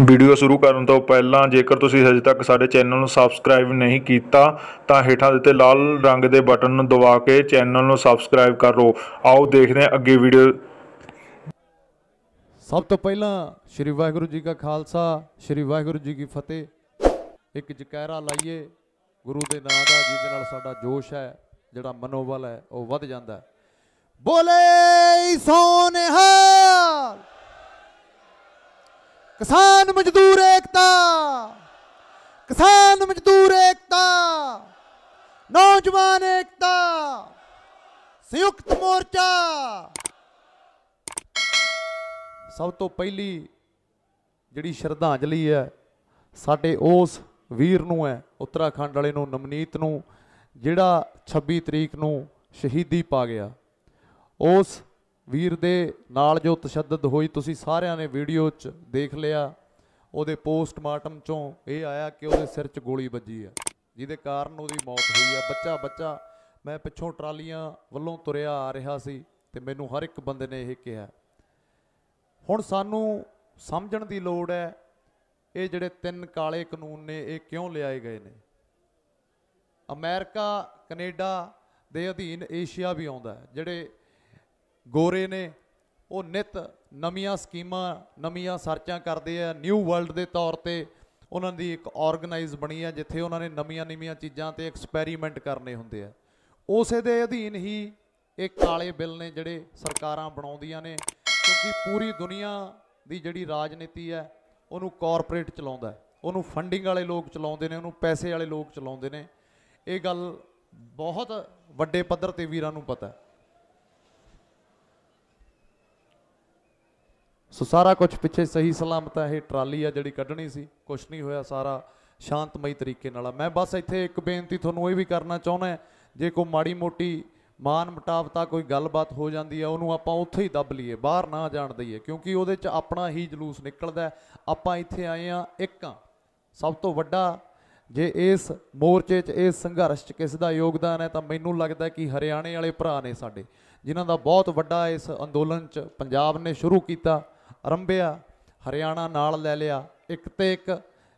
video ਸ਼ੁਰੂ ਕਰਨ ਤੋਂ ਪਹਿਲਾਂ ਜੇਕਰ ਤੁਸੀਂ ਹਜੇ ਤੱਕ ਸਾਡੇ ਚੈਨਲ ਨੂੰ ਸਬਸਕ੍ਰਾਈਬ ਨਹੀਂ ਕੀਤਾ ਤਾਂ ਹੇਠਾਂ ਦਿੱਤੇ ਲਾਲ ਰੰਗ ਦੇ ਬਟਨ ਨੂੰ ਦਬਾ ਕੇ ਚੈਨਲ ਨੂੰ ਸਬਸਕ੍ਰਾਈਬ ਕਰ ਲਓ ਆਓ ਦੇਖਦੇ ਹਾਂ ਅੱਗੇ ਵੀਡੀਓ ਸਭ ਤੋਂ ਪਹਿਲਾਂ ਸ੍ਰੀ ਵਾਹਿਗੁਰੂ ਜੀ ਕਾ ਖਾਲਸਾ ਸ੍ਰੀ ਵਾਹਿਗੁਰੂ ਜੀ ਕੀ ਫਤਿਹ ਇੱਕ ਜਕੈਰਾ ਲਾਈਏ ਗੁਰੂ ਦੇ ਨਾਮ ਦਾ ਜਿਹਦੇ ਨਾਲ ਸਾਡਾ ਜੋਸ਼ ਹੈ ਜਿਹੜਾ ਮਨੋਬਲ ਹੈ ਉਹ ਵੱਧ ਜਾਂਦਾ ਬੋਲੇ ਸੋਨੇ ਸੋਨਿਹਾਰ ਕਿਸਾਨ ਮਜ਼ਦੂਰ ਏਕਤਾ ਕਿਸਾਨ ਮਜ਼ਦੂਰ ਏਕਤਾ ਨੌਜਵਾਨ ਏਕਤਾ ਸੰਯੁਕਤ ਮੋਰਚਾ ਸਭ ਤੋਂ ਪਹਿਲੀ ਜਿਹੜੀ ਸ਼ਰਧਾਂਜਲੀ ਹੈ ਸਾਡੇ ਉਸ ਵੀਰ ਨੂੰ ਹੈ ਉੱਤਰਾਖੰਡ ਵਾਲੇ ਨੂੰ ਨਮਨੀਤ ਨੂੰ ਜਿਹੜਾ 26 ਤਰੀਕ ਨੂੰ ਸ਼ਹੀਦੀ ਪਾ ਗਿਆ ਉਸ ਵੀਰ ਦੇ ਨਾਲ ਜੋ ਤਸ਼ੱਦਦ ਹੋਈ ਤੁਸੀਂ ਸਾਰਿਆਂ ਨੇ ਵੀਡੀਓ 'ਚ ਦੇਖ ਲਿਆ ਉਹਦੇ ਪੋਸਟਮਾਰਟਮ 'ਚੋਂ ਇਹ ਆਇਆ ਕਿ ਉਹਦੇ ਸਿਰ 'ਚ ਗੋਲੀ ਵੱਜੀ ਆ ਜਿਹਦੇ ਕਾਰਨ ਉਹਦੀ ਮੌਤ ਹੋਈ ਆ ਬੱਚਾ ਬੱਚਾ ਮੈਂ ਪਿੱਛੋਂ ਟਰਾਲੀਆਂ ਵੱਲੋਂ ਤੁਰਿਆ ਆ ਰਿਹਾ ਸੀ ਤੇ ਮੈਨੂੰ ਹਰ ਇੱਕ ਬੰਦੇ ਨੇ ਇਹ ਕਿਹਾ ਹੁਣ ਸਾਨੂੰ ਸਮਝਣ ਦੀ ਲੋੜ ਹੈ ਇਹ ਜਿਹੜੇ ਤਿੰਨ ਕਾਲੇ ਕਾਨੂੰਨ ਨੇ ਇਹ ਕਿਉਂ ਲਿਆਏ ਗਏ ਨੇ ਅਮਰੀਕਾ ਕੈਨੇਡਾ ਦੇ ਅਧੀਨ ਏਸ਼ੀਆ ਵੀ ਆਉਂਦਾ ਜਿਹੜੇ ਗੋਰੇ ਨੇ ਉਹ ਨਿਤ ਨਵੀਆਂ ਸਕੀਮਾਂ ਨਵੀਆਂ ਸਰਚਾਂ ਕਰਦੇ ਆ ਨਿਊ ਵਰਲਡ ਦੇ ਤੌਰ ਤੇ ਉਹਨਾਂ ਦੀ ਇੱਕ ਆਰਗੇਨਾਈਜ਼ ਬਣੀ ਆ ਜਿੱਥੇ ਉਹਨਾਂ ਨੇ ਨਵੀਆਂ-ਨਵੀਆਂ ਚੀਜ਼ਾਂ ਤੇ ਐਕਸਪੈਰੀਮੈਂਟ ਕਰਨੇ ਹੁੰਦੇ ਆ ਉਸੇ ਦੇ ਅਧੀਨ ਹੀ ਇਹ ਕਾਲੇ ਬਿੱਲ ਨੇ ਜਿਹੜੇ ਸਰਕਾਰਾਂ ਬਣਾਉਂਦੀਆਂ ਨੇ ਕਿਉਂਕਿ ਪੂਰੀ ਦੁਨੀਆ ਦੀ ਜਿਹੜੀ ਰਾਜਨੀਤੀ ਹੈ ਉਹਨੂੰ ਕਾਰਪੋਰੇਟ ਚਲਾਉਂਦਾ ਉਹਨੂੰ ਫੰਡਿੰਗ ਵਾਲੇ ਲੋਕ ਚਲਾਉਂਦੇ ਨੇ ਉਹਨੂੰ ਪੈਸੇ ਵਾਲੇ ਲੋਕ ਚਲਾਉਂਦੇ ਨੇ ਇਹ ਗੱਲ ਬਹੁਤ ਵੱਡੇ ਪੱਧਰ ਤੇ ਵੀਰਾਂ ਨੂੰ ਪਤਾ ਹੈ ਸੋ ਸਾਰਾ ਕੁਝ ਪਿੱਛੇ ਸਹੀ ਸਲਾਮਤ ਹੈ ਇਹ ਟਰਾਲੀ ਆ ਜਿਹੜੀ ਕੱਢਣੀ ਸੀ ਕੁਝ ਨਹੀਂ ਹੋਇਆ ਸਾਰਾ ਸ਼ਾਂਤਮਈ ਤਰੀਕੇ ਨਾਲ ਮੈਂ ਬਸ ਇੱਥੇ ਇੱਕ ਬੇਨਤੀ ਤੁਹਾਨੂੰ ਇਹ ਵੀ ਕਰਨਾ ਚਾਹੁੰਦਾ ਜੇ ਕੋਈ ਮਾੜੀ ਮੋਟੀ ਮਾਨ ਮਟਾਵਤਾ ਕੋਈ ਗੱਲਬਾਤ ਹੋ ਜਾਂਦੀ ਹੈ ਉਹਨੂੰ ਆਪਾਂ ਉੱਥੇ ਹੀ ਦੱਬ ਲਈਏ ਬਾਹਰ ਨਾ ਜਾਣ ਦਈਏ ਕਿਉਂਕਿ ਉਹਦੇ 'ਚ ਆਪਣਾ ਹੀ ਜਲੂਸ ਨਿਕਲਦਾ ਆਪਾਂ ਇੱਥੇ ਆਏ ਆ ਇੱਕ ਸਭ ਤੋਂ ਵੱਡਾ ਜੇ ਇਸ ਮੋਰਚੇ 'ਚ ਇਸ ਸੰਘਰਸ਼ 'ਚ ਕਿਸ ਦਾ ਯੋਗਦਾਨ ਹੈ ਤਾਂ ਮੈਨੂੰ ਲੱਗਦਾ ਕਿ ਹਰਿਆਣੇ ਵਾਲੇ ਭਰਾ ਨੇ ਸਾਡੇ ਜਿਨ੍ਹਾਂ ਦਾ ਬਹੁਤ ਵੱਡਾ ਇਸ ਅੰਦੋਲਨ 'ਚ ਪੰਜਾਬ ਨੇ ਸ਼ੁਰੂ ਕੀਤਾ ਅਰੰਭਿਆ ਹਰਿਆਣਾ ਨਾਲ ਲੈ ਲਿਆ ਇੱਕ ਤੇ ਇੱਕ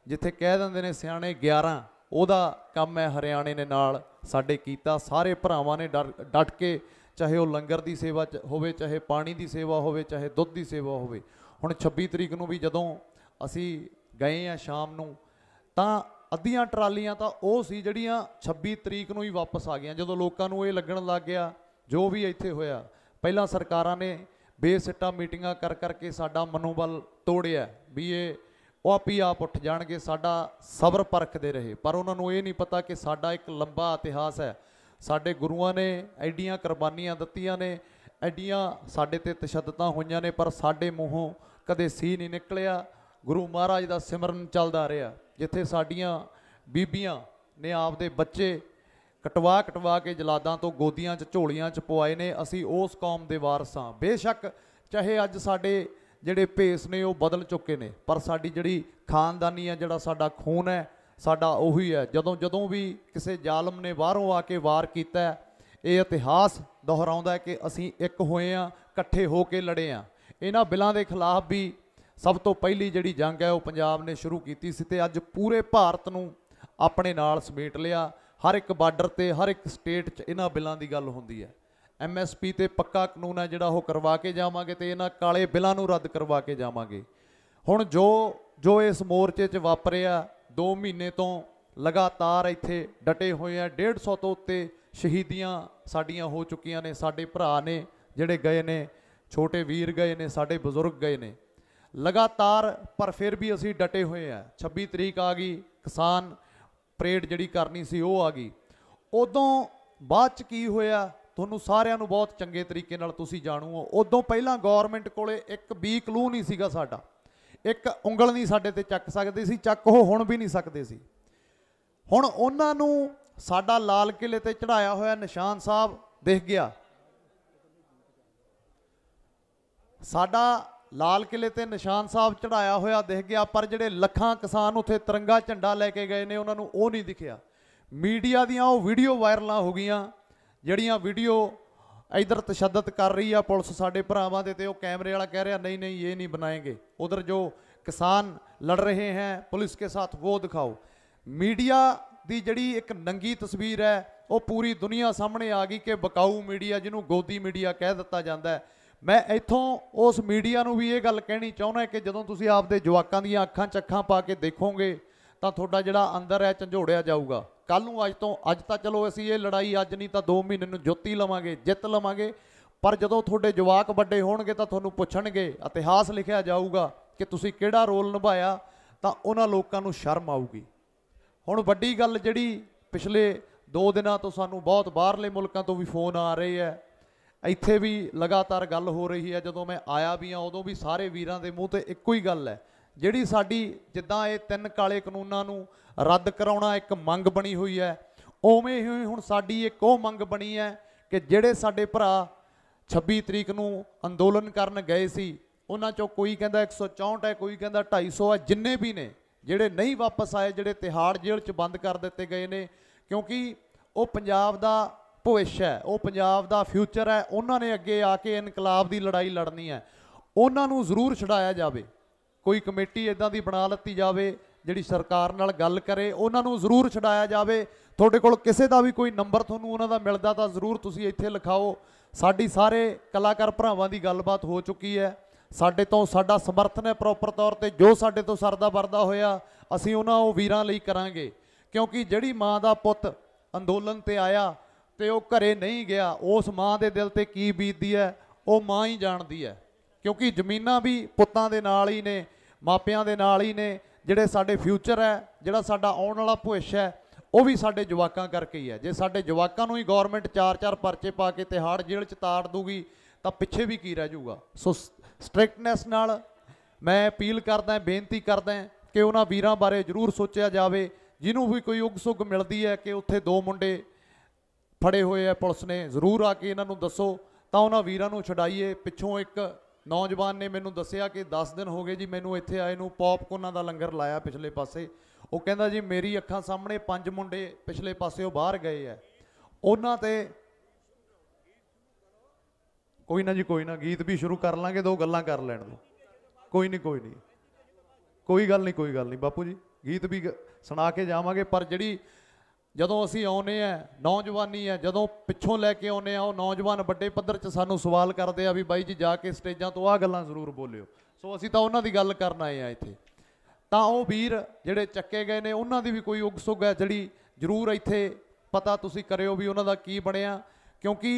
ਜਿੱਥੇ ਕਹਿ ਦਿੰਦੇ ਨੇ ਸਿਆਣੇ 11 ਉਹਦਾ ਕੰਮ ਹੈ ਹਰਿਆਣੇ ਨੇ ਨਾਲ ਸਾਡੇ ਕੀਤਾ ਸਾਰੇ ਭਰਾਵਾਂ ਨੇ ਡਟ ਕੇ ਚਾਹੇ ਉਹ ਲੰਗਰ ਦੀ ਸੇਵਾ ਹੋਵੇ ਚਾਹੇ ਪਾਣੀ ਦੀ ਸੇਵਾ ਹੋਵੇ ਚਾਹੇ ਦੁੱਧ ਦੀ ਸੇਵਾ ਹੋਵੇ ਹੁਣ 26 ਤਰੀਕ ਨੂੰ ਵੀ ਜਦੋਂ ਅਸੀਂ ਗਏ ਆ ਸ਼ਾਮ ਨੂੰ ਤਾਂ ਅੱਧੀਆਂ ਟਰਾਲੀਆਂ ਤਾਂ ਉਹ ਸੀ ਜਿਹੜੀਆਂ 26 ਤਰੀਕ ਨੂੰ ਹੀ ਵਾਪਸ ਆ ਗਈਆਂ ਜਦੋਂ ਲੋਕਾਂ ਨੂੰ ਇਹ ਲੱਗਣ ਲੱਗ ਗਿਆ ਜੋ ਵੀ ਇੱਥੇ ਹੋਇਆ ਪਹਿਲਾਂ ਸਰਕਾਰਾਂ ਨੇ ਬੇਸਿੱਟਾ ਮੀਟਿੰਗਾਂ ਕਰ ਕਰਕੇ ਸਾਡਾ ਮਨੋਬਲ ਤੋੜਿਆ ਵੀ ਇਹ ਉਹ ਆਪੀ ਆਪ ਉੱਠ ਜਾਣਗੇ ਸਾਡਾ ਸਬਰ ਪਰਖਦੇ ਰਹੇ ਪਰ ਉਹਨਾਂ ਨੂੰ ਇਹ ਨਹੀਂ ਪਤਾ ਕਿ ਸਾਡਾ ਇੱਕ ਲੰਬਾ ਇਤਿਹਾਸ ਹੈ ਸਾਡੇ ਗੁਰੂਆਂ ਨੇ ਐਡੀਆਂ ਕੁਰਬਾਨੀਆਂ ਦਿੱਤੀਆਂ ਨੇ ਐਡੀਆਂ ਸਾਡੇ ਤੇ ਤਸ਼ੱਦਦਾਂ ਹੋਈਆਂ ਨੇ ਪਰ ਸਾਡੇ ਮੂੰਹੋਂ ਕਦੇ ਸੀ ਨਹੀਂ ਨਿਕਲਿਆ ਗੁਰੂ ਮਹਾਰਾਜ ਦਾ ਸਿਮਰਨ ਚੱਲਦਾ ਰਿਹਾ ਜਿੱਥੇ ਸਾਡੀਆਂ ਬੀਬੀਆਂ ਨੇ ਆਪਦੇ ਬੱਚੇ ਕਟਵਾ ਕਟਵਾ ਕੇ ਜਲਾਦਾਂ ਤੋਂ ਗੋਦੀਆਂ 'ਚ ਝੋਲੀਆਂ 'ਚ ਪਵਾਏ ਨੇ ਅਸੀਂ ਉਸ ਕੌਮ ਦੇ ਵਾਰਸਾਂ ਬੇਸ਼ੱਕ ਚਾਹੇ ਅੱਜ ਸਾਡੇ ਜਿਹੜੇ ਭੇਸ ਨੇ ਉਹ ਬਦਲ ਚੁੱਕੇ ਨੇ ਪਰ ਸਾਡੀ ਜਿਹੜੀ ਖਾਨਦਾਨੀ ਆ ਜਿਹੜਾ ਸਾਡਾ ਖੂਨ ਹੈ ਸਾਡਾ ਉਹੀ ਹੈ ਜਦੋਂ ਜਦੋਂ ਵੀ ਕਿਸੇ ਜ਼ਾਲਮ ਨੇ ਬਾਹਰੋਂ ਆ ਕੇ ਵਾਰ ਕੀਤਾ ਇਹ ਇਤਿਹਾਸ ਦੁਹਰਾਉਂਦਾ ਕਿ ਅਸੀਂ ਇੱਕ ਹੋਏ ਆ ਇਕੱਠੇ ਹੋ ਕੇ ਲੜੇ ਆ ਇਹਨਾਂ ਬਿਲਾਂ ਦੇ ਖਿਲਾਫ ਵੀ ਸਭ ਤੋਂ ਪਹਿਲੀ ਜਿਹੜੀ ਜੰਗ ਹੈ ਉਹ ਪੰਜਾਬ ਨੇ ਸ਼ੁਰੂ ਕੀਤੀ ਸੀ ਤੇ ਅੱਜ ਪੂਰੇ ਭਾਰਤ ਨੂੰ ਆਪਣੇ ਨਾਲ ਸਮੇਟ ਲਿਆ ਹਰ ਇੱਕ ਬਾਰਡਰ ਤੇ ਹਰ ਇੱਕ ਸਟੇਟ 'ਚ ਇਹਨਾਂ ਬਿੱਲਾਂ ਦੀ ਗੱਲ ਹੁੰਦੀ ਹੈ ਐਮਐਸਪੀ ਤੇ ਪੱਕਾ ਕਾਨੂੰਨ ਹੈ ਜਿਹੜਾ ਉਹ ਕਰਵਾ ਕੇ ਜਾਵਾਂਗੇ ਤੇ ਇਹਨਾਂ ਕਾਲੇ ਬਿੱਲਾਂ ਨੂੰ ਰੱਦ ਕਰਵਾ ਕੇ ਜਾਵਾਂਗੇ ਹੁਣ ਜੋ ਜੋ ਇਸ ਮੋਰਚੇ 'ਚ ਵਾਪਰਿਆ 2 ਮਹੀਨੇ ਤੋਂ ਲਗਾਤਾਰ ਇੱਥੇ ਡਟੇ ਹੋਏ ਆ 150 ਤੋਂ ਉੱਤੇ ਸ਼ਹੀਦੀਆਂ ਸਾਡੀਆਂ ਹੋ ਚੁੱਕੀਆਂ ਨੇ ਸਾਡੇ ਭਰਾ ਨੇ ਜਿਹੜੇ ਗਏ ਨੇ ਛੋਟੇ ਵੀਰ ਗਏ ਨੇ ਸਾਡੇ ਬਜ਼ੁਰਗ ਗਏ ਨੇ ਲਗਾਤਾਰ ਪਰ ਫਿਰ ਵੀ ਅਸੀਂ ਡਟੇ ਹੋਏ ਆ 26 ਤਰੀਕ ਆ ਗਈ ਕਿਸਾਨ ਪਰੇਡ ਜਿਹੜੀ ਕਰਨੀ ਸੀ ਉਹ ਆ ਗਈ ਉਦੋਂ ਬਾਅਦ ਚ ਕੀ ਹੋਇਆ ਤੁਹਾਨੂੰ ਸਾਰਿਆਂ ਨੂੰ ਬਹੁਤ ਚੰਗੇ ਤਰੀਕੇ ਨਾਲ ਤੁਸੀਂ ਜਾਣੂ ਹੋ ਉਦੋਂ ਪਹਿਲਾਂ ਗਵਰਨਮੈਂਟ ਕੋਲੇ ਇੱਕ ਵੀ ਕਲੂ ਨਹੀਂ ਸੀਗਾ ਸਾਡਾ ਇੱਕ ਉਂਗਲ ਨਹੀਂ ਸਾਡੇ ਤੇ ਚੱਕ ਸਕਦੇ ਸੀ ਚੱਕ ਉਹ ਹੁਣ ਵੀ ਨਹੀਂ ਸਕਦੇ ਸੀ ਹੁਣ ਉਹਨਾਂ ਨੂੰ ਸਾਡਾ ਲਾਲ ਕਿਲੇ ਤੇ ਚੜਾਇਆ ਹੋਇਆ ਨਿਸ਼ਾਨ ਸਾਹਿਬ ਦਿਖ ਗਿਆ ਸਾਡਾ ਲਾਲ ਕਿਲੇ ਤੇ ਨਿਸ਼ਾਨ ਸਾਹਿਬ ਚੜਾਇਆ ਹੋਇਆ ਦਿਖ ਗਿਆ ਪਰ ਜਿਹੜੇ ਲੱਖਾਂ ਕਿਸਾਨ ਉੱਥੇ ਤਿਰੰਗਾ ਝੰਡਾ ਲੈ ਕੇ ਗਏ ਨੇ ਉਹਨਾਂ ਨੂੰ ਉਹ ਨਹੀਂ ਦਿਖਿਆ ਮੀਡੀਆ ਦੀਆਂ ਉਹ ਵੀਡੀਓ ਵਾਇਰਲਾਂ ਹੋ ਗਈਆਂ ਜਿਹੜੀਆਂ ਵੀਡੀਓ ਇਧਰ ਤਸ਼ੱਦਦ ਕਰ ਰਹੀ ਆ ਪੁਲਿਸ ਸਾਡੇ ਭਰਾਵਾਂ ਦੇ ਤੇ ਉਹ ਕੈਮਰੇ ਵਾਲਾ ਕਹਿ ਰਿਹਾ ਨਹੀਂ ਨਹੀਂ ਇਹ ਨਹੀਂ ਬਣਾਏਗੇ ਉਧਰ ਜੋ ਕਿਸਾਨ ਲੜ ਰਹੇ ਹੈ ਪੁਲਿਸ ਕੇ ਸਾਥ ਉਹ ਦਿਖਾਓ ਮੀਡੀਆ ਦੀ ਜਿਹੜੀ ਇੱਕ ਨੰਗੀ ਤਸਵੀਰ ਹੈ ਉਹ ਪੂਰੀ ਦੁਨੀਆ ਸਾਹਮਣੇ ਆ ਗਈ ਕਿ ਬਕਾਊ ਮੀਡੀਆ ਜਿਹਨੂੰ ਗੋਦੀ ਮੀਡੀਆ ਕਹਿ ਦਿੱਤਾ ਜਾਂਦਾ ਹੈ ਮੈਂ ਇੱਥੋਂ ਉਸ ਮੀਡੀਆ ਨੂੰ ਵੀ ਇਹ ਗੱਲ ਕਹਿਣੀ ਚਾਹੁੰਦਾ ਕਿ ਜਦੋਂ ਤੁਸੀਂ ਆਪਦੇ ਜਵਾਕਾਂ ਦੀਆਂ ਅੱਖਾਂ ਚੱਖਾਂ ਪਾ ਕੇ ਦੇਖੋਗੇ ਤਾਂ ਤੁਹਾਡਾ ਜਿਹੜਾ ਅੰਦਰ ਹੈ ਝੰਡੋੜਿਆ ਜਾਊਗਾ ਕੱਲ ਨੂੰ ਅੱਜ ਤੋਂ ਅੱਜ ਤਾਂ ਚਲੋ ਅਸੀਂ ਇਹ ਲੜਾਈ ਅੱਜ ਨਹੀਂ ਤਾਂ 2 ਮਹੀਨੇ ਨੂੰ ਜੁੱਤੀ ਲਵਾਂਗੇ ਜਿੱਤ ਲਵਾਂਗੇ ਪਰ ਜਦੋਂ ਤੁਹਾਡੇ ਜਵਾਕ ਵੱਡੇ ਹੋਣਗੇ ਤਾਂ ਤੁਹਾਨੂੰ ਪੁੱਛਣਗੇ ਇਤਿਹਾਸ ਲਿਖਿਆ ਜਾਊਗਾ ਕਿ ਤੁਸੀਂ ਕਿਹੜਾ ਰੋਲ ਨਿਭਾਇਆ ਤਾਂ ਉਹਨਾਂ ਲੋਕਾਂ ਨੂੰ ਸ਼ਰਮ ਆਊਗੀ ਹੁਣ ਵੱਡੀ ਗੱਲ ਜਿਹੜੀ ਪਿਛਲੇ 2 ਦਿਨਾਂ ਤੋਂ ਸਾਨੂੰ ਬਹੁਤ ਬਾਹਰਲੇ ਮੁਲਕਾਂ ਤੋਂ ਵੀ ਫੋਨ ਆ ਰਹੇ ਆ ਇੱਥੇ ਵੀ ਲਗਾਤਾਰ ਗੱਲ ਹੋ ਰਹੀ ਹੈ ਜਦੋਂ ਮੈਂ ਆਇਆ ਵੀ ਆ ਉਦੋਂ ਵੀ ਸਾਰੇ ਵੀਰਾਂ ਦੇ ਮੂੰਹ ਤੇ ਇੱਕੋ ਹੀ ਗੱਲ ਹੈ ਜਿਹੜੀ ਸਾਡੀ ਜਿੱਦਾਂ ਇਹ ਤਿੰਨ ਕਾਲੇ ਕਾਨੂੰਨਾਂ ਨੂੰ ਰੱਦ ਕਰਾਉਣਾ ਇੱਕ ਮੰਗ ਬਣੀ ਹੋਈ ਹੈ ਉਵੇਂ ਹੀ ਹੁਣ ਸਾਡੀ ਇੱਕ ਉਹ ਮੰਗ ਬਣੀ ਹੈ ਕਿ ਜਿਹੜੇ ਸਾਡੇ ਭਰਾ 26 ਤਰੀਕ ਨੂੰ ਅੰਦੋਲਨ ਕਰਨ ਗਏ ਸੀ ਉਹਨਾਂ ਚੋਂ ਕੋਈ ਕਹਿੰਦਾ 164 ਹੈ ਕੋਈ ਕਹਿੰਦਾ 250 ਹੈ ਜਿੰਨੇ ਵੀ ਨੇ ਜਿਹੜੇ ਨਹੀਂ ਵਾਪਸ ਆਏ ਜਿਹੜੇ ਤਿਹਾੜ ਜੇਲ੍ਹ 'ਚ ਬੰਦ ਕਰ ਦਿੱਤੇ ਗਏ ਨੇ ਕਿਉਂਕਿ ਉਹ ਪੰਜਾਬ ਦਾ ਭਵਿੱਖ ਹੈ ਉਹ ਪੰਜਾਬ ਦਾ ਫਿਊਚਰ ਹੈ ਉਹਨਾਂ ਨੇ ਅੱਗੇ ਆ ਕੇ ਇਨਕਲਾਬ ਦੀ ਲੜਾਈ ਲੜਨੀ ਹੈ ਉਹਨਾਂ ਨੂੰ ਜ਼ਰੂਰ ਛਡਾਇਆ ਜਾਵੇ ਕੋਈ ਕਮੇਟੀ ਇਦਾਂ ਦੀ ਬਣਾ ਲੱਤੀ ਜਾਵੇ ਜਿਹੜੀ ਸਰਕਾਰ ਨਾਲ ਗੱਲ ਕਰੇ ਉਹਨਾਂ ਨੂੰ ਜ਼ਰੂਰ ਛਡਾਇਆ ਜਾਵੇ ਤੁਹਾਡੇ ਕੋਲ ਕਿਸੇ ਦਾ ਵੀ ਕੋਈ ਨੰਬਰ ਤੁਹਾਨੂੰ ਉਹਨਾਂ ਦਾ ਮਿਲਦਾ ਤਾਂ ਜ਼ਰੂਰ ਤੁਸੀਂ ਇੱਥੇ ਲਿਖਾਓ ਸਾਡੀ ਸਾਰੇ ਕਲਾਕਾਰ ਭਰਾਵਾਂ ਦੀ ਗੱਲਬਾਤ ਹੋ ਚੁੱਕੀ ਹੈ ਸਾਡੇ ਤੋਂ ਸਾਡਾ ਸਮਰਥਨ ਹੈ ਪ੍ਰੋਪਰ ਤੌਰ ਤੇ ਜੋ ਸਾਡੇ ਤੋਂ ਸਰਦਾ ਵਰਦਾ ਹੋਇਆ ਅਸੀਂ ਉਹਨਾਂ ਉਹ ਵੀਰਾਂ ਲਈ ਕਰਾਂਗੇ ਕਿਉਂਕਿ ਜਿਹੜੀ ਮਾਂ ਦਾ ਪੁੱਤ ਅੰਦੋਲਨ ਤੇ ਆਇਆ ਤੇ ਉਹ ਘਰੇ ਨਹੀਂ ਗਿਆ ਉਸ ਮਾਂ ਦੇ ਦਿਲ ਤੇ ਕੀ ਬੀਤਦੀ ਹੈ ਉਹ ਮਾਂ ਹੀ ਜਾਣਦੀ ਹੈ ਕਿਉਂਕਿ ਜ਼ਮੀਨਾਂ ਵੀ ਪੁੱਤਾਂ ਦੇ ਨਾਲ ਹੀ ਨੇ ਮਾਪਿਆਂ ਦੇ ਨਾਲ ਹੀ ਨੇ ਜਿਹੜੇ ਸਾਡੇ ਫਿਊਚਰ ਹੈ ਜਿਹੜਾ ਸਾਡਾ ਆਉਣ ਵਾਲਾ ਭਵਿੱਖ ਹੈ ਉਹ ਵੀ ਸਾਡੇ ਜਵਾਕਾਂ ਕਰਕੇ ਹੀ ਹੈ ਜੇ ਸਾਡੇ ਜਵਾਕਾਂ ਨੂੰ ਹੀ ਗਵਰਨਮੈਂਟ ਚਾਰ-ਚਾਰ ਪਰਚੇ ਪਾ ਕੇ ਤਿਹਾੜ ਜੇਲ੍ਹ 'ਚ ਤਾੜ ਦੂਗੀ ਤਾਂ ਪਿੱਛੇ ਵੀ ਕੀ ਰਹਿ ਜਾਊਗਾ ਸੋ ਸਟ੍ਰਿਕਟਨੈਸ ਨਾਲ ਮੈਂ ਅਪੀਲ ਕਰਦਾ ਬੇਨਤੀ ਕਰਦਾ ਕਿ ਉਹਨਾਂ ਵੀਰਾਂ ਬਾਰੇ ਜ਼ਰੂਰ ਸੋਚਿਆ ਜਾਵੇ ਜਿਹਨੂੰ ਵੀ ਕੋਈ ਉਗਸੁਗ ਮਿਲਦੀ ਹੈ ਕਿ ਉੱਥੇ ਦੋ ਮੁੰਡੇ ਫੜੇ ਹੋਏ ਆ ਪੁਲਿਸ ਨੇ ਜ਼ਰੂਰ ਆ ਕੇ ਇਹਨਾਂ ਨੂੰ ਦੱਸੋ ਤਾਂ ਉਹਨਾਂ ਵੀਰਾਂ ਨੂੰ ਛਡਾਈਏ ਪਿੱਛੋਂ ਇੱਕ ਨੌਜਵਾਨ ਨੇ ਮੈਨੂੰ ਦੱਸਿਆ ਕਿ 10 ਦਿਨ ਹੋ ਗਏ ਜੀ ਮੈਨੂੰ ਇੱਥੇ ਆਏ ਨੂੰ ਪੌਪਕੋਰਨਾਂ ਦਾ ਲੰਗਰ ਲਾਇਆ ਪਿਛਲੇ ਪਾਸੇ ਉਹ ਕਹਿੰਦਾ ਜੀ ਮੇਰੀ ਅੱਖਾਂ ਸਾਹਮਣੇ ਪੰਜ ਮੁੰਡੇ ਪਿਛਲੇ ਪਾਸੇ ਉਹ ਬਾਹਰ ਗਏ ਆ ਉਹਨਾਂ ਤੇ ਕੋਈ ਨਾ ਜੀ ਕੋਈ ਨਾ ਗੀਤ ਵੀ ਸ਼ੁਰੂ ਕਰ ਲਾਂਗੇ ਦੋ ਗੱਲਾਂ ਕਰ ਲੈਣ ਦੋ ਕੋਈ ਨਹੀਂ ਕੋਈ ਨਹੀਂ ਕੋਈ ਗੱਲ ਨਹੀਂ ਕੋਈ ਗੱਲ ਨਹੀਂ ਬਾਪੂ ਜੀ ਗੀਤ ਵੀ ਸੁਣਾ ਕੇ ਜਾਵਾਂਗੇ ਪਰ ਜਿਹੜੀ ਜਦੋਂ ਅਸੀਂ ਆਉਨੇ ਆ ਨੌਜਵਾਨੀ ਆ ਜਦੋਂ ਪਿੱਛੋਂ ਲੈ ਕੇ ਆਉਨੇ ਆ ਉਹ ਨੌਜਵਾਨ ਵੱਡੇ ਪੱਧਰ 'ਚ ਸਾਨੂੰ ਸਵਾਲ ਕਰਦੇ ਆ ਵੀ ਬਾਈ ਜੀ ਜਾ ਕੇ ਸਟੇਜਾਂ ਤੋਂ ਆ ਗੱਲਾਂ ਜ਼ਰੂਰ ਬੋਲਿਓ ਸੋ ਅਸੀਂ ਤਾਂ ਉਹਨਾਂ ਦੀ ਗੱਲ ਕਰਨ ਆਏ ਆ ਇੱਥੇ ਤਾਂ ਉਹ ਵੀਰ ਜਿਹੜੇ ਚੱਕੇ ਗਏ ਨੇ ਉਹਨਾਂ ਦੀ ਵੀ ਕੋਈ ਉਗਸੁਗ ਹੈ ਜਿਹੜੀ ਜ਼ਰੂਰ ਇੱਥੇ ਪਤਾ ਤੁਸੀਂ ਕਰਿਓ ਵੀ ਉਹਨਾਂ ਦਾ ਕੀ ਬਣਿਆ ਕਿਉਂਕਿ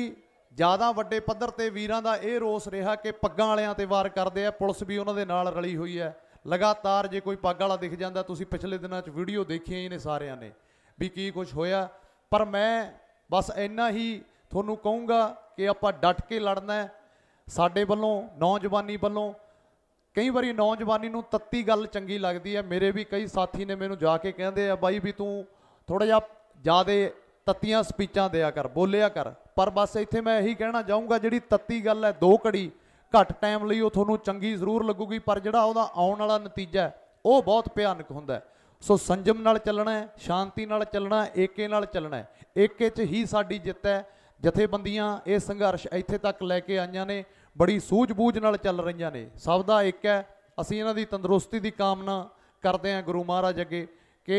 ਜ਼ਿਆਦਾ ਵੱਡੇ ਪੱਧਰ ਤੇ ਵੀਰਾਂ ਦਾ ਇਹ ਰੋਸ ਰਿਹਾ ਕਿ ਪੱਗਾਂ ਵਾਲਿਆਂ ਤੇ ਵਾਰ ਕਰਦੇ ਆ ਪੁਲਿਸ ਵੀ ਉਹਨਾਂ ਦੇ ਨਾਲ ਰਲੀ ਹੋਈ ਹੈ ਲਗਾਤਾਰ ਜੇ ਕੋਈ ਪੱਗ ਵਾਲਾ ਦਿਖ ਜਾਂਦਾ ਤੁਸੀਂ ਪਿਛਲੇ ਦਿਨਾਂ 'ਚ ਵੀਡੀਓ ਦੇਖੀਆਂ ਹੀ ਨੇ ਸਾਰਿਆਂ ਨੇ ਵੀ ਕੀ ਕੁਝ ਹੋਇਆ ਪਰ ਮੈਂ ਬਸ ਇੰਨਾ ਹੀ ਤੁਹਾਨੂੰ ਕਹੂੰਗਾ ਕਿ ਆਪਾਂ ਡਟ ਕੇ ਲੜਨਾ ਸਾਡੇ ਵੱਲੋਂ ਨੌਜਵਾਨੀ ਵੱਲੋਂ ਕਈ ਵਾਰੀ ਨੌਜਵਾਨੀ ਨੂੰ ਤੱਤੀ ਗੱਲ ਚੰਗੀ ਲੱਗਦੀ ਹੈ ਮੇਰੇ ਵੀ ਕਈ ਸਾਥੀ ਨੇ ਮੈਨੂੰ ਜਾ ਕੇ ਕਹਿੰਦੇ ਆ ਬਾਈ ਵੀ ਤੂੰ ਥੋੜਾ ਜਿਹਾ ਜਿਆਦੇ ਤੱਤੀਆਂ ਸਪੀਚਾਂ ਦਿਆ ਕਰ ਬੋਲਿਆ ਕਰ ਪਰ ਬਸ ਇੱਥੇ ਮੈਂ ਇਹੀ ਕਹਿਣਾ ਚਾਹੂੰਗਾ ਜਿਹੜੀ ਤੱਤੀ ਗੱਲ ਹੈ ਦੋ ਘੜੀ ਘੱਟ ਟਾਈਮ ਲਈ ਉਹ ਤੁਹਾਨੂੰ ਚੰਗੀ ਜ਼ਰੂਰ ਲੱਗੂਗੀ ਪਰ ਜਿਹੜਾ ਉਹਦਾ ਆਉਣ ਵਾਲਾ ਨਤੀਜਾ ਉਹ ਬਹੁਤ ਭਿਆਨਕ ਹੁੰਦਾ ਸੋ ਸੰਜਮ ਨਾਲ ਚੱਲਣਾ ਹੈ ਸ਼ਾਂਤੀ ਨਾਲ ਚੱਲਣਾ ਏਕੇ ਨਾਲ ਚੱਲਣਾ ਏਕੇ 'ਚ ਹੀ ਸਾਡੀ ਜਿੱਤ ਹੈ ਜਥੇਬੰਦੀਆਂ ਇਹ ਸੰਘਰਸ਼ ਇੱਥੇ ਤੱਕ ਲੈ ਕੇ ਆਈਆਂ ਨੇ ਬੜੀ ਸੂਝ-ਬੂਝ ਨਾਲ ਚੱਲ ਰਹੀਆਂ ਨੇ ਸਭ ਦਾ ਇੱਕ ਹੈ ਅਸੀਂ ਇਹਨਾਂ ਦੀ ਤੰਦਰੁਸਤੀ ਦੀ ਕਾਮਨਾ ਕਰਦੇ ਹਾਂ ਗੁਰੂ ਮਹਾਰਾਜ ਅੱਗੇ ਕਿ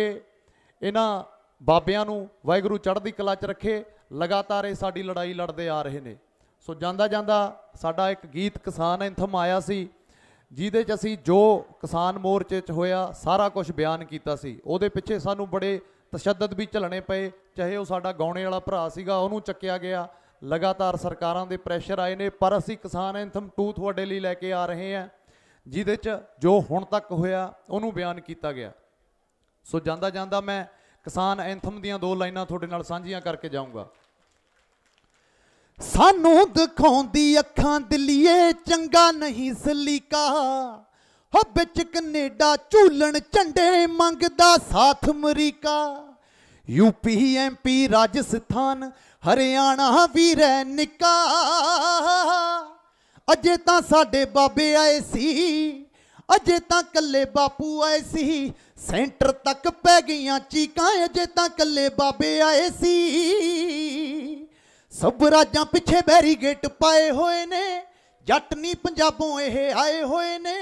ਇਹਨਾਂ ਬਾਬਿਆਂ ਨੂੰ ਵਾਹਿਗੁਰੂ ਚੜ੍ਹਦੀ ਕਲਾ 'ਚ ਰੱਖੇ ਲਗਾਤਾਰ ਇਹ ਸਾਡੀ ਲੜਾਈ ਲੜਦੇ ਆ ਰਹੇ ਨੇ ਸੋ ਜਾਂਦਾ ਜਾਂਦਾ ਸਾਡਾ ਇੱਕ ਗੀਤ ਕਿਸਾਨ ਐਂਥਮ ਆਇਆ ਸੀ ਜਿਹਦੇ 'ਚ ਅਸੀਂ ਜੋ ਕਿਸਾਨ ਮੋਰਚੇ 'ਚ ਹੋਇਆ ਸਾਰਾ ਕੁਝ ਬਿਆਨ ਕੀਤਾ ਸੀ ਉਹਦੇ ਪਿੱਛੇ ਸਾਨੂੰ ਬੜੇ ਤਸ਼ੱਦਦ ਵੀ ਝਲਣੇ ਪਏ ਚਾਹੇ ਉਹ ਸਾਡਾ ਗਾਉਣੇ ਵਾਲਾ ਭਰਾ ਸੀਗਾ ਉਹਨੂੰ ਚੱਕਿਆ ਗਿਆ ਲਗਾਤਾਰ ਸਰਕਾਰਾਂ ਦੇ ਪ੍ਰੈਸ਼ਰ ਆਏ ਨੇ ਪਰ ਅਸੀਂ ਕਿਸਾਨ ਐਂਥਮ 2 ਤੁਹਾਡੇ ਲਈ ਲੈ ਕੇ ਆ ਰਹੇ ਹਾਂ ਜਿਹਦੇ 'ਚ ਜੋ ਹੁਣ ਤੱਕ ਹੋਇਆ ਉਹਨੂੰ ਬਿਆਨ ਕੀਤਾ ਗਿਆ ਸੋ ਜਾਂਦਾ ਜਾਂਦਾ ਮੈਂ ਕਿਸਾਨ ਐਂਥਮ ਦੀਆਂ ਦੋ ਲਾਈਨਾਂ ਤੁਹਾਡੇ ਨਾਲ ਸਾਂਝੀਆਂ ਕਰਕੇ ਜਾਊਂਗਾ ਸਾਨੂੰ ਦਿਖਾਉਂਦੀ ਅੱਖਾਂ ਦਿੱਲੀਏ ਚੰਗਾ ਨਹੀਂ ਸਲੀਕਾ ਹੋ ਵਿੱਚ ਕੈਨੇਡਾ ਝੂਲਣ ਝੰਡੇ ਮੰਗਦਾ ਸਾਥ America UP MP Rajasthan Haryana ਵੀ ਰਹਿ ਨਿਕਾ ਅਜੇ ਤਾਂ ਸਾਡੇ ਬਾਬੇ ਆਏ ਸੀ ਅਜੇ ਤਾਂ ਕੱਲੇ ਬਾਪੂ ਆਏ ਸੀ ਸੈਂਟਰ ਤੱਕ ਪੈ ਗਈਆਂ ਚੀਕਾਂ ਅਜੇ ਤਾਂ ਕੱਲੇ ਬਾਬੇ ਆਏ ਸੀ ਸਭ ਰਾਜਾਂ ਪਿੱਛੇ ਬੈਰੀਗੇਟ ਪਾਏ ਹੋਏ ਨੇ ਜੱਟ ਨਹੀਂ ਪੰਜਾਬੋਂ ਇਹ ਆਏ ਹੋਏ ਨੇ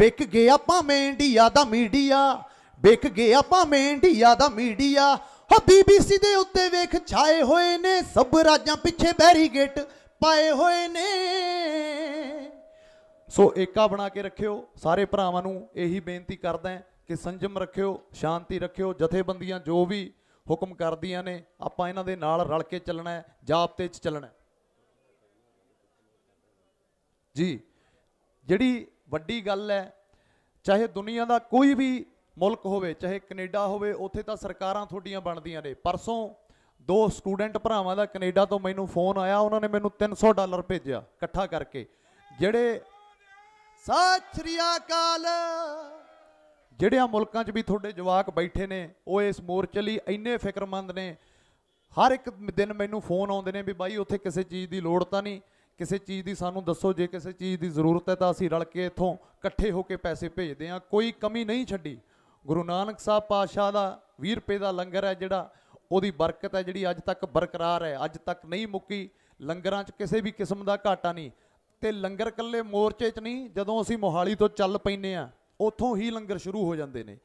ਵਿਕ ਗਿਆ ਭਾਵੇਂ ਇੰਡੀਆ ਦਾ ਮੀਡੀਆ ਵਿਕ ਗਿਆ ਭਾਵੇਂ ਇੰਡੀਆ ਦਾ ਮੀਡੀਆ ਹੋ ਬੀਬੀਸੀ ਦੇ ਉੱਤੇ ਵੇਖ ਛਾਏ ਹੋਏ ਨੇ ਸਭ ਰਾਜਾਂ ਪਿੱਛੇ ਬੈਰੀਗੇਟ ਪਾਏ ਹੋਏ ਨੇ ਸੋ ਏਕਾ ਬਣਾ ਕੇ ਰੱਖਿਓ ਸਾਰੇ ਭਰਾਵਾਂ ਨੂੰ ਇਹੀ ਬੇਨਤੀ ਕਰਦਾ ਕਿ ਸੰਜਮ ਰੱਖਿਓ ਸ਼ਾਂਤੀ ਰੱਖਿਓ ਜਥੇਬੰਦੀਆਂ ਜੋ ਵੀ ਹੁਕਮ ਕਰਦੀਆਂ ਨੇ ਆਪਾਂ ਇਹਨਾਂ ਦੇ ਨਾਲ ਰਲ ਕੇ ਚੱਲਣਾ ਹੈ ਜਾਬਤੇ 'ਚ ਚੱਲਣਾ ਜੀ ਜਿਹੜੀ ਵੱਡੀ ਗੱਲ ਹੈ ਚਾਹੇ ਦੁਨੀਆ ਦਾ ਕੋਈ ਵੀ ਮੁਲਕ ਹੋਵੇ ਚਾਹੇ ਕੈਨੇਡਾ ਹੋਵੇ ਉੱਥੇ ਤਾਂ ਸਰਕਾਰਾਂ ਤੁਹਾਡੀਆਂ ਬਣਦੀਆਂ ਨੇ ਪਰਸੋਂ ਦੋ ਸਟੂਡੈਂਟ ਭਰਾਵਾਂ ਦਾ ਕੈਨੇਡਾ ਤੋਂ ਮੈਨੂੰ ਫੋਨ ਆਇਆ ਉਹਨਾਂ ਨੇ ਮੈਨੂੰ 300 ਡਾਲਰ ਭੇਜਿਆ ਇਕੱਠਾ ਕਰਕੇ ਜਿਹੜੇ ਸਤਿ ਸ੍ਰੀ ਅਕਾਲ ਜਿਹੜਿਆਂ ਮੁਲਕਾਂ 'ਚ ਵੀ ਤੁਹਾਡੇ ਜਵਾਕ ਬੈਠੇ ਨੇ ਉਹ ਇਸ ਮੋਰਚੇ ਲਈ ਇੰਨੇ ਫਿਕਰਮੰਦ ਨੇ ਹਰ ਇੱਕ ਦਿਨ ਮੈਨੂੰ ਫੋਨ ਆਉਂਦੇ ਨੇ ਵੀ ਬਾਈ ਉੱਥੇ ਕਿਸੇ ਚੀਜ਼ ਦੀ ਲੋੜ ਤਾਂ ਨਹੀਂ ਕਿਸੇ ਚੀਜ਼ ਦੀ ਸਾਨੂੰ ਦੱਸੋ ਜੇ ਕਿਸੇ ਚੀਜ਼ ਦੀ ਜ਼ਰੂਰਤ ਹੈ ਤਾਂ ਅਸੀਂ ਰਲ ਕੇ ਇੱਥੋਂ ਇਕੱਠੇ ਹੋ ਕੇ ਪੈਸੇ ਭੇਜਦੇ ਹਾਂ ਕੋਈ ਕਮੀ ਨਹੀਂ ਛੱਡੀ ਗੁਰੂ ਨਾਨਕ ਸਾਹਿਬ ਪਾਤਸ਼ਾਹ ਦਾ 20 ਰੁਪਏ ਦਾ ਲੰਗਰ ਹੈ ਜਿਹੜਾ ਉਹਦੀ ਬਰਕਤ ਹੈ ਜਿਹੜੀ ਅੱਜ ਤੱਕ ਬਰਕਰਾਰ ਹੈ ਅੱਜ ਤੱਕ ਨਹੀਂ ਮੁੱਕੀ ਲੰਗਰਾਂ 'ਚ ਕਿਸੇ ਵੀ ਕਿਸਮ ਦਾ ਘਾਟਾ ਨਹੀਂ ਤੇ ਲੰਗਰ ਕੱਲੇ ਮੋਰਚੇ 'ਚ ਨਹੀਂ ਜਦੋਂ ਅਸੀਂ ਮੋਹਾਲੀ ਤੋਂ ਚੱਲ ਪੈਨੇ ਆ ਉਥੋਂ ਹੀ ਲੰਗਰ ਸ਼ੁਰੂ ਹੋ ਜਾਂਦੇ ਨੇ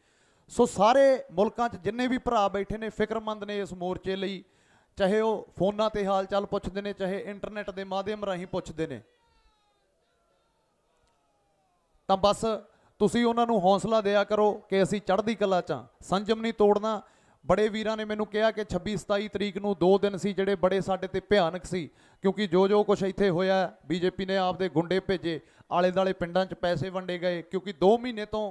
ਸੋ ਸਾਰੇ ਮੁਲਕਾਂ 'ਚ ਜਿੰਨੇ ਵੀ ਭਰਾ ਬੈਠੇ ਨੇ ਫਿਕਰਮੰਦ ਨੇ ਇਸ ਮੋਰਚੇ ਲਈ ਚਾਹੇ ਉਹ ਫੋਨਾਂ ਤੇ ਹਾਲਚਾਲ ਪੁੱਛਦੇ ਨੇ ਚਾਹੇ ਇੰਟਰਨੈਟ ਦੇ ਮਾਧਿਅਮ ਰਾਹੀਂ ਪੁੱਛਦੇ ਨੇ ਤਾਂ ਬਸ ਤੁਸੀਂ ਉਹਨਾਂ ਨੂੰ ਹੌਸਲਾ ਦਿਆ ਕਰੋ ਕਿ ਅਸੀਂ ਚੜ੍ਹਦੀ ਕਲਾ 'ਚ ਸੰਜਮ ਨਹੀਂ ਤੋੜਨਾ ਬੜੇ ਵੀਰਾਂ ਨੇ ਮੈਨੂੰ ਕਿਹਾ ਕਿ 26 27 ਤਰੀਕ ਨੂੰ ਦੋ ਦਿਨ ਸੀ ਜਿਹੜੇ ਬੜੇ ਸਾਡੇ ਤੇ ਭਿਆਨਕ ਸੀ ਕਿਉਂਕਿ ਜੋ ਜੋ ਕੁਝ ਇੱਥੇ ਹੋਇਆ ਬੀਜੇਪੀ ਨੇ ਆਪਦੇ ਗੁੰਡੇ ਭੇਜੇ ਆਲੇ ਦਾਲੇ ਪਿੰਡਾਂ 'ਚ ਪੈਸੇ ਵੰਡੇ ਗਏ ਕਿਉਂਕਿ 2 ਮਹੀਨੇ ਤੋਂ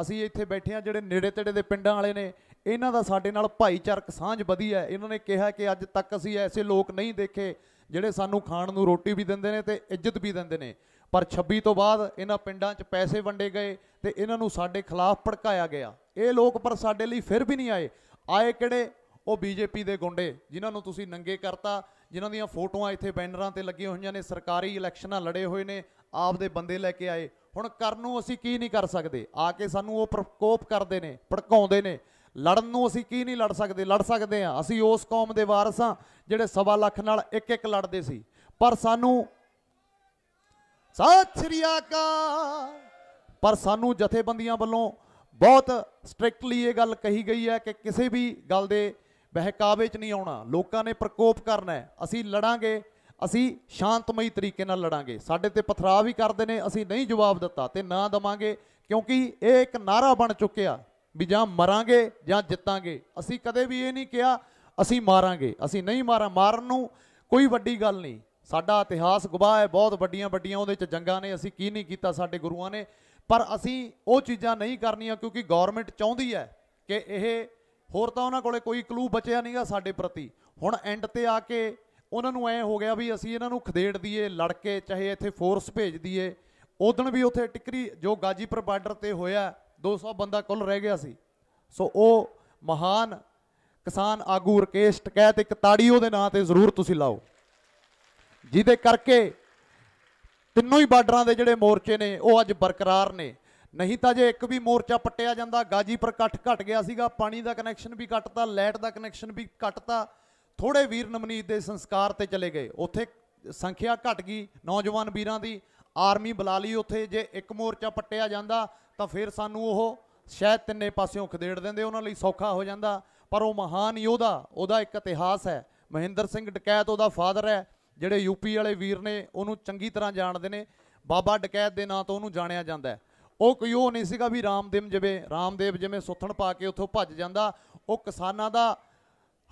ਅਸੀਂ ਇੱਥੇ ਬੈਠੇ ਆ ਜਿਹੜੇ ਨੇੜੇ ਤੇੜੇ ਦੇ ਪਿੰਡਾਂ ਵਾਲੇ ਨੇ ਇਹਨਾਂ ਦਾ ਸਾਡੇ ਨਾਲ ਭਾਈਚਾਰਕ ਸਾਂਝ ਵਧੀ ਹੈ ਇਹਨਾਂ ਨੇ ਕਿਹਾ ਕਿ ਅੱਜ ਤੱਕ ਅਸੀਂ ਐਸੇ ਲੋਕ ਨਹੀਂ ਦੇਖੇ ਜਿਹੜੇ ਸਾਨੂੰ ਖਾਣ ਨੂੰ ਰੋਟੀ ਵੀ ਦਿੰਦੇ ਨੇ ਤੇ ਇੱਜ਼ਤ ਵੀ ਦਿੰਦੇ ਨੇ ਪਰ 26 ਤੋਂ ਬਾਅਦ ਇਹਨਾਂ ਪਿੰਡਾਂ 'ਚ ਪੈਸੇ ਵੰਡੇ ਗਏ ਤੇ ਇਹਨਾਂ ਨੂੰ ਸਾਡੇ ਖਿਲਾਫ ਭੜਕਾਇਆ ਗਿਆ ਇਹ ਲੋਕ ਪਰ ਸਾਡੇ ਲਈ ਫਿਰ ਵੀ ਨਹੀਂ ਆਏ ਆਏ ਕਿਹੜੇ ਉਹ ਬੀਜੇਪੀ ਦੇ ਗੁੰਡੇ ਜਿਨ੍ਹਾਂ ਨੂੰ ਤੁਸੀਂ ਨੰਗੇ ਕਰਤਾ ਜਿਨ੍ਹਾਂ ਦੀਆਂ ਫੋਟੋਆਂ ਇੱਥੇ ਬੈਨਰਾਂ ਤੇ ਲੱਗੀਆਂ ਹੋਈਆਂ ਨੇ ਸਰਕਾਰੀ ਇਲੈਕਸ਼ਨਾਂ ਲੜੇ ਹੋਏ ਨੇ ਆਪ ਦੇ ਬੰਦੇ ਲੈ ਕੇ ਆਏ ਹੁਣ ਕਰਨ ਨੂੰ ਅਸੀਂ ਕੀ ਨਹੀਂ ਕਰ ਸਕਦੇ ਆ ਕੇ ਸਾਨੂੰ ਉਹ ਪ੍ਰਕੋਪ ਕਰਦੇ ਨੇ ਭੜਕਾਉਂਦੇ ਨੇ ਲੜਨ ਨੂੰ ਅਸੀਂ ਕੀ ਨਹੀਂ ਲੜ ਸਕਦੇ ਲੜ ਸਕਦੇ ਆ ਅਸੀਂ ਉਸ ਕੌਮ ਦੇ ਵਾਰਸ ਆ ਜਿਹੜੇ ਸਵਾ ਲੱਖ ਨਾਲ ਇੱਕ ਇੱਕ ਲੜਦੇ ਸੀ ਪਰ ਸਾਨੂੰ ਸਤਿ ਸ੍ਰੀ ਅਕਾਲ ਪਰ ਸਾਨੂੰ ਜਥੇਬੰਦੀਆਂ ਵੱਲੋਂ ਬਹੁਤ ਸਟ੍ਰਿਕਟਲੀ ਇਹ ਗੱਲ ਕਹੀ ਗਈ ਹੈ ਕਿ ਕਿਸੇ ਵੀ ਗੱਲ ਦੇ ਬਹਿਕਾਵੇ 'ਚ ਨਹੀਂ ਆਉਣਾ ਲੋਕਾਂ ਨੇ ਪ੍ਰਕੋਪ ਕਰਨਾ ਅਸੀਂ ਲੜਾਂਗੇ ਅਸੀਂ ਸ਼ਾਂਤਮਈ ਤਰੀਕੇ ਨਾਲ ਲੜਾਂਗੇ ਸਾਡੇ ਤੇ ਪਥਰਾ ਵੀ ਕਰਦੇ ਨੇ ਅਸੀਂ ਨਹੀਂ ਜਵਾਬ ਦਿੱਤਾ ਤੇ ਨਾ ਦਵਾਂਗੇ ਕਿਉਂਕਿ ਇਹ ਇੱਕ ਨਾਰਾ ਬਣ ਚੁੱਕਿਆ ਵੀ ਜਾਂ ਮਰਾਂਗੇ ਜਾਂ ਜਿੱਤਾਂਗੇ ਅਸੀਂ ਕਦੇ ਵੀ ਇਹ ਨਹੀਂ ਕਿਹਾ ਅਸੀਂ ਮਾਰਾਂਗੇ ਅਸੀਂ ਨਹੀਂ ਮਾਰਾਂ ਮਾਰਨ ਨੂੰ ਕੋਈ ਵੱਡੀ ਗੱਲ ਨਹੀਂ ਸਾਡਾ ਇਤਿਹਾਸ ਗਵਾਹ ਹੈ ਬਹੁਤ ਵੱਡੀਆਂ ਵੱਡੀਆਂ ਉਹਦੇ 'ਚ ਜੰਗਾਂ ਨੇ ਅਸੀਂ ਕੀ ਨਹੀਂ ਕੀਤਾ ਸਾਡੇ ਗੁਰੂਆਂ ਨੇ ਪਰ ਅਸੀਂ ਉਹ ਚੀਜ਼ਾਂ ਨਹੀਂ ਕਰਨੀਆਂ ਕਿਉਂਕਿ ਗਵਰਨਮੈਂਟ ਚਾਹੁੰਦੀ ਹੈ ਕਿ ਇਹ ਹੋਰ ਤਾਂ ਉਹਨਾਂ ਕੋਲੇ ਕੋਈ ਕਲੂ ਬਚਿਆ ਨਹੀਂਗਾ ਸਾਡੇ ਪ੍ਰਤੀ ਹੁਣ ਐਂਡ ਤੇ ਆ ਕੇ ਉਹਨਾਂ ਨੂੰ ਐ ਹੋ ਗਿਆ ਵੀ ਅਸੀਂ ਇਹਨਾਂ ਨੂੰ ਖਦੇੜ ਦਈਏ ਲੜ ਕੇ ਚਾਹੇ ਇੱਥੇ ਫੋਰਸ ਭੇਜ ਦਈਏ ਉਦੋਂ ਵੀ ਉੱਥੇ ਟਿਕਰੀ ਜੋ ਗਾਜੀਪੁਰ ਬਾਰਡਰ ਤੇ ਹੋਇਆ 200 ਬੰਦਾ ਕੁੱਲ ਰਹਿ ਗਿਆ ਸੀ ਸੋ ਉਹ ਮਹਾਨ ਕਿਸਾਨ ਆਗੂ ਰਕੇਸ਼ ਟਕੈਤ ਇੱਕ ਤਾੜੀ ਉਹਦੇ ਨਾਂ ਤੇ ਜ਼ਰੂਰ ਤੁਸੀਂ ਲਾਓ ਜਿਹਦੇ ਕਰਕੇ ਤਿੰਨੋਂ ਹੀ ਬਾਰਡਰਾਂ ਦੇ ਜਿਹੜੇ ਮੋਰਚੇ ਨੇ ਉਹ ਅੱਜ ਬਰਕਰਾਰ ਨੇ ਨਹੀਂ ਤਾਂ ਜੇ ਇੱਕ ਵੀ ਮੋਰਚਾ ਪੱਟਿਆ ਜਾਂਦਾ ਗਾਜੀਪੁਰ ਕੱਟ ਘਟ ਗਿਆ ਸੀਗਾ ਪਾਣੀ ਦਾ ਕਨੈਕਸ਼ਨ ਵੀ ਕੱਟਤਾ ਲਾਈਟ ਦਾ ਕਨੈਕਸ਼ਨ ਵੀ ਕੱਟਤਾ ਥੋੜੇ ਵੀਰ ਨਮਨੀਤ ਦੇ ਸੰਸਕਾਰ ਤੇ ਚਲੇ ਗਏ ਉੱਥੇ ਸੰਖਿਆ ਘਟ ਗਈ ਨੌਜਵਾਨ ਵੀਰਾਂ ਦੀ ਆਰਮੀ ਬੁਲਾ ਲਈ ਉੱਥੇ ਜੇ ਇੱਕ ਮੋਰਚਾ ਪੱਟਿਆ ਜਾਂਦਾ ਤਾਂ ਫਿਰ ਸਾਨੂੰ ਉਹ ਸ਼ਾਇਦ ਤਿੰਨੇ ਪਾਸਿਓਂ ਖਦੇੜ ਦਿੰਦੇ ਉਹਨਾਂ ਲਈ ਸੌਖਾ ਹੋ ਜਾਂਦਾ ਪਰ ਉਹ ਮਹਾਨ ਯੋਧਾ ਉਹਦਾ ਇੱਕ ਇਤਿਹਾਸ ਹੈ ਮਹਿੰਦਰ ਸਿੰਘ ਡਕੈਤ ਉਹਦਾ ਫਾਦਰ ਹੈ ਜਿਹੜੇ ਯੂਪੀ ਵਾਲੇ ਵੀਰ ਨੇ ਉਹਨੂੰ ਚੰਗੀ ਤਰ੍ਹਾਂ ਜਾਣਦੇ ਨੇ ਬਾਬਾ ਡਕੈਤ ਦੇ ਨਾਂ ਤੋਂ ਉਹਨੂੰ ਜਾਣਿਆ ਜਾਂਦਾ ਉਹ ਕੋਈ ਉਹ ਨਹੀਂ ਸੀਗਾ ਵੀ ਰਾਮਦੇਵ ਜਿਵੇਂ ਰਾਮਦੇਵ ਜਿਵੇਂ ਸੁੱਥਣ ਪਾ ਕੇ ਉੱਥੋਂ ਭੱਜ ਜਾਂਦਾ ਉਹ ਕਿਸਾਨਾਂ ਦਾ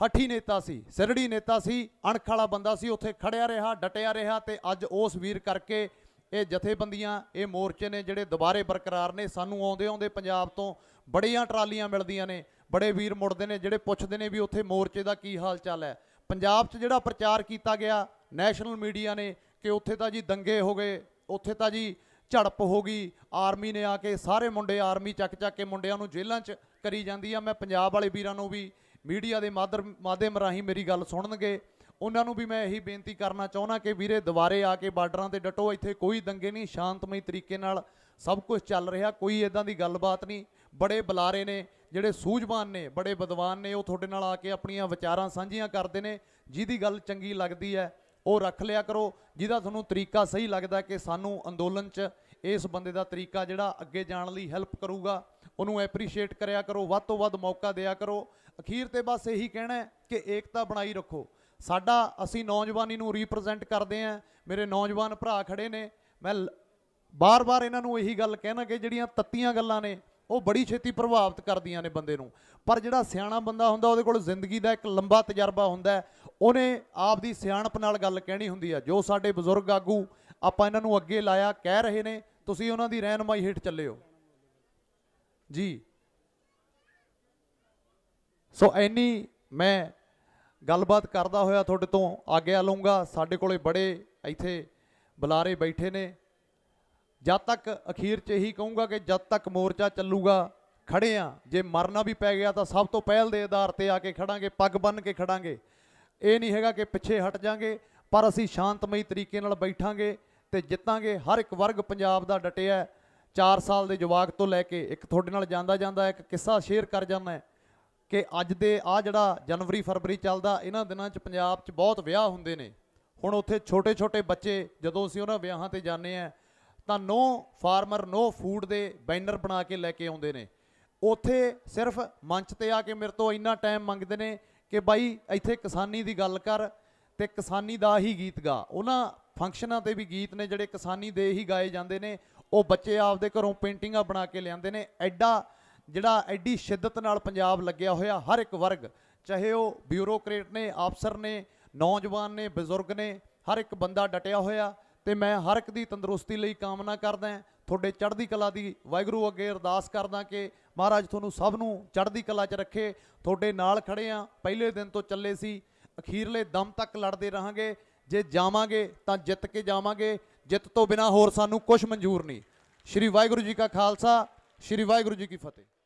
ਹੱਠੀ ਨੇਤਾ ਸੀ ਸਿਰੜੀ ਨੇਤਾ ਸੀ ਅਣਖ ਵਾਲਾ ਬੰਦਾ ਸੀ ਉੱਥੇ ਖੜਿਆ ਰਿਹਾ ਡਟਿਆ ਰਿਹਾ ਤੇ ਅੱਜ ਉਸ ਵੀਰ ਕਰਕੇ ਇਹ ਜਥੇਬੰਦੀਆਂ ਇਹ ਮੋਰਚੇ ਨੇ ਜਿਹੜੇ ਦੁਬਾਰੇ ਬਰਕਰਾਰ ਨੇ ਸਾਨੂੰ ਆਉਂਦੇ ਆਉਂਦੇ ਪੰਜਾਬ ਤੋਂ ਬੜੀਆਂ ਟਰਾਲੀਆਂ ਮਿਲਦੀਆਂ ਨੇ ਬੜੇ ਵੀਰ ਮੁੜਦੇ ਨੇ ਜਿਹੜੇ ਪੁੱਛਦੇ ਨੇ ਵੀ ਉੱਥੇ ਮੋਰਚੇ ਦਾ ਕੀ ਹਾਲ ਚਾਲ ਹੈ ਪੰਜਾਬ 'ਚ ਜਿਹੜਾ ਪ੍ਰਚਾਰ ਕੀਤਾ ਗਿਆ ਨੈਸ਼ਨਲ ਮੀਡੀਆ ਨੇ ਕਿ ਉੱਥੇ ਤਾਂ ਜੀ ਦੰਗੇ ਹੋ ਗਏ ਉੱਥੇ ਤਾਂ ਜੀ ਝੜਪ ਹੋ ਗਈ ਆਰਮੀ ਨੇ ਆ ਕੇ ਸਾਰੇ ਮੁੰਡੇ ਆਰਮੀ ਚੱਕ ਚੱਕ ਕੇ ਮੁੰਡਿਆਂ ਨੂੰ ਜੇਲ੍ਹਾਂ 'ਚ ਕਰੀ ਜਾਂਦੀ ਆ ਮੈਂ ਪੰਜਾਬ ਵਾਲੇ ਵੀਰਾਂ ਨੂੰ ਵੀ ਮੀਡੀਆ ਦੇ ਮਾਧਿਅਮ ਰਾਹੀਂ ਮੇਰੀ ਗੱਲ ਸੁਣਨਗੇ ਉਹਨਾਂ ਨੂੰ ਵੀ ਮੈਂ ਇਹੀ ਬੇਨਤੀ ਕਰਨਾ ਚਾਹੁੰਦਾ ਕਿ ਵੀਰੇ ਦੁਬਾਰੇ ਆ ਕੇ ਬਾਰਡਰਾਂ ਤੇ ਡਟੋ ਇੱਥੇ ਕੋਈ ਦੰਗੇ ਨਹੀਂ ਸ਼ਾਂਤਮਈ ਤਰੀਕੇ ਨਾਲ ਸਭ ਕੁਝ ਚੱਲ ਰਿਹਾ ਕੋਈ ਇਦਾਂ ਦੀ ਗੱਲਬਾਤ ਨਹੀਂ ਬੜੇ ਬੁਲਾਰੇ ਨੇ ਜਿਹੜੇ ਸੂਝਵਾਨ ਨੇ ਬੜੇ ਵਿਦਵਾਨ ਨੇ ਉਹ ਤੁਹਾਡੇ ਨਾਲ ਆ ਕੇ ਆਪਣੀਆਂ ਵਿਚਾਰਾਂ ਸਾਂਝੀਆਂ ਕਰਦੇ ਨੇ ਜਿਹਦੀ ਗੱਲ ਚੰਗੀ ਲੱਗਦੀ ਹੈ ਉਹ ਰੱਖ ਲਿਆ ਕਰੋ ਜਿਹਦਾ ਤੁਹਾਨੂੰ ਤਰੀਕਾ ਸਹੀ ਲੱਗਦਾ ਕਿ ਸਾਨੂੰ ਅੰਦੋਲਨ 'ਚ ਇਸ ਬੰਦੇ ਦਾ ਤਰੀਕਾ ਜਿਹੜਾ ਅੱਗੇ ਜਾਣ ਲਈ ਹੈਲਪ ਕਰੂਗਾ ਉਹਨੂੰ ਐਪਰੀਸ਼ੀਏਟ ਕਰਿਆ ਕਰੋ ਵੱਧ ਤੋਂ ਵੱਧ ਮੌਕਾ ਦਿਆ ਕਰੋ ਅਖੀਰ ਤੇ ਬਸ ਇਹੀ ਕਹਿਣਾ ਹੈ ਕਿ ਏਕਤਾ ਬਣਾਈ ਰੱਖੋ ਸਾਡਾ ਅਸੀਂ ਨੌਜਵਾਨੀ ਨੂੰ ਰਿਪਰੈਜ਼ੈਂਟ ਕਰਦੇ ਆਂ ਮੇਰੇ ਨੌਜਵਾਨ ਭਰਾ ਖੜੇ ਨੇ ਮੈਂ ਬਾਰ-ਬਾਰ ਇਹਨਾਂ ਨੂੰ ਇਹੀ ਗੱਲ ਕਹਿਣਾ ਕਿ ਜਿਹੜੀਆਂ ਤੱਤੀਆਂ ਗੱਲਾਂ ਨੇ ਉਹ ਬੜੀ ਛੇਤੀ ਪ੍ਰਭਾਵਿਤ ਕਰਦੀਆਂ ਨੇ ਬੰਦੇ ਨੂੰ ਪਰ ਜਿਹੜਾ ਸਿਆਣਾ ਬੰਦਾ ਹੁੰਦਾ ਉਹਦੇ ਕੋਲ ਜ਼ਿੰਦਗੀ ਦਾ ਇੱਕ ਲੰਬਾ ਤਜਰਬਾ ਹੁੰਦਾ ਉਹਨੇ ਆਪਦੀ ਸਿਆਣਪ ਨਾਲ ਗੱਲ ਕਹਿਣੀ ਹੁੰਦੀ ਆ ਜੋ ਸਾਡੇ ਬਜ਼ੁਰਗ ਆਗੂ ਆਪਾਂ ਇਹਨਾਂ ਨੂੰ ਅੱਗੇ ਲਾਇਆ ਕਹਿ ਰਹੇ ਨੇ ਤੁਸੀਂ ਉਹਨਾਂ ਦੀ ਰਹਿਨਮਾਈ ਹੇਠ ਚੱਲਿਓ ਜੀ ਸੋ ਐਨੀ ਮੈਂ ਗੱਲਬਾਤ ਕਰਦਾ ਹੋਇਆ ਤੁਹਾਡੇ ਤੋਂ ਆਗਿਆ ਲਊਂਗਾ ਸਾਡੇ ਕੋਲੇ ਬੜੇ ਇੱਥੇ ਬੁਲਾਰੇ ਬੈਠੇ ਨੇ ਜਦ ਤੱਕ ਅਖੀਰ 'ਚ ਇਹੀ ਕਹੂੰਗਾ ਕਿ ਜਦ ਤੱਕ ਮੋਰਚਾ ਚੱਲੂਗਾ ਖੜੇ ਆ ਜੇ ਮਰਨਾ ਵੀ ਪੈ ਗਿਆ ਤਾਂ ਸਭ ਤੋਂ ਪਹਿਲ ਦੇ ਆਧਾਰ ਤੇ ਆ ਕੇ ਖੜਾਂਗੇ ਪੱਗ ਬੰਨ ਕੇ ਖੜਾਂਗੇ ਇਹ ਨਹੀਂ ਹੈਗਾ ਕਿ ਪਿੱਛੇ ਹਟ ਜਾਾਂਗੇ ਪਰ ਅਸੀਂ ਸ਼ਾਂਤਮਈ ਤਰੀਕੇ ਨਾਲ ਬੈਠਾਂਗੇ ਤੇ ਜਿੱਤਾਂਗੇ ਹਰ ਇੱਕ ਵਰਗ ਪੰਜਾਬ ਦਾ ਡਟਿਆ 4 ਸਾਲ ਦੇ ਜਵਾਕ ਤੋਂ ਲੈ ਕੇ ਇੱਕ ਤੁਹਾਡੇ ਨਾਲ ਜਾਂਦਾ ਜਾਂਦਾ ਇੱਕ ਕਿੱਸਾ ਸ਼ੇਅਰ ਕਰ ਜਾਂਦਾ ਕਿ ਅੱਜ ਦੇ ਆ ਜਿਹੜਾ ਜਨਵਰੀ ਫਰਵਰੀ ਚੱਲਦਾ ਇਹਨਾਂ ਦਿਨਾਂ 'ਚ ਪੰਜਾਬ 'ਚ ਬਹੁਤ ਵਿਆਹ ਹੁੰਦੇ ਨੇ ਹੁਣ ਉੱਥੇ ਛੋਟੇ-ਛੋਟੇ ਬੱਚੇ ਜਦੋਂ ਅਸੀਂ ਉਹਨਾਂ ਵਿਆਹਾਂ ਤੇ ਜਾਂਦੇ ਆ ਤਾਂ ਨੋ ਫਾਰਮਰ ਨੋ ਫੂਡ ਦੇ ਬੈਨਰ ਬਣਾ ਕੇ ਲੈ ਕੇ ਆਉਂਦੇ ਨੇ ਉੱਥੇ ਸਿਰਫ ਮੰਚ ਤੇ ਆ ਕੇ ਮੇਰੇ ਤੋਂ ਇੰਨਾ ਟਾਈਮ ਮੰਗਦੇ ਨੇ ਕਿ ਬਾਈ ਇੱਥੇ ਕਿਸਾਨੀ ਦੀ ਗੱਲ ਕਰ ਤੇ ਕਿਸਾਨੀ ਦਾ ਹੀ ਗੀਤ ਗਾ ਉਹਨਾਂ ਫੰਕਸ਼ਨਾਂ ਤੇ ਵੀ ਗੀਤ ਨੇ ਜਿਹੜੇ ਕਿਸਾਨੀ ਦੇ ਹੀ ਗਾਏ ਜਾਂਦੇ ਨੇ ਉਹ ਬੱਚੇ ਆਪਦੇ ਘਰੋਂ ਪੇਂਟਿੰਗਾਂ ਬਣਾ ਕੇ ਲਿਆਉਂਦੇ ਨੇ ਐਡਾ ਜਿਹੜਾ ਐਡੀ ਸ਼ਿੱਦਤ ਨਾਲ ਪੰਜਾਬ ਲੱਗਿਆ ਹੋਇਆ ਹਰ ਇੱਕ ਵਰਗ ਚਾਹੇ ਉਹ ਬਿਊਰੋਕਰੇਟ ਨੇ ਅਫਸਰ ਨੇ ਨੌਜਵਾਨ ਨੇ ਬਜ਼ੁਰਗ ਨੇ ਹਰ ਇੱਕ ਬੰਦਾ ਡਟਿਆ ਹੋਇਆ ਤੇ ਮੈਂ ਹਰ ਇੱਕ ਦੀ ਤੰਦਰੁਸਤੀ ਲਈ ਕਾਮਨਾ ਕਰਦਾ ਤੁਹਾਡੇ ਚੜ੍ਹਦੀ ਕਲਾ ਦੀ ਵਾਹਿਗੁਰੂ ਅੱਗੇ ਅਰਦਾਸ ਕਰਦਾ ਕਿ ਮਹਾਰਾਜ ਤੁਹਾਨੂੰ ਸਭ ਨੂੰ ਚੜ੍ਹਦੀ ਕਲਾ 'ਚ ਰੱਖੇ ਤੁਹਾਡੇ ਨਾਲ ਖੜੇ ਆ ਪਹਿਲੇ ਦਿਨ ਤੋਂ ਚੱਲੇ ਸੀ ਅਖੀਰਲੇ ਦਮ ਤੱਕ ਲੜਦੇ ਰਹਾਂਗੇ ਜੇ ਜਾਵਾਂਗੇ ਤਾਂ ਜਿੱਤ ਕੇ ਜਾਵਾਂਗੇ ਜਿੱਤ ਤੋਂ ਬਿਨਾ ਹੋਰ ਸਾਨੂੰ ਕੁਝ ਮਨਜ਼ੂਰ ਨਹੀਂ ਸ਼੍ਰੀ ਵਾਹਿਗੁਰੂ ਜੀ ਕਾ ਖਾਲਸਾ ਸ਼੍ਰੀ ਵਾਹਿਗੁਰੂ ਜੀ ਕੀ ਫਤਿਹ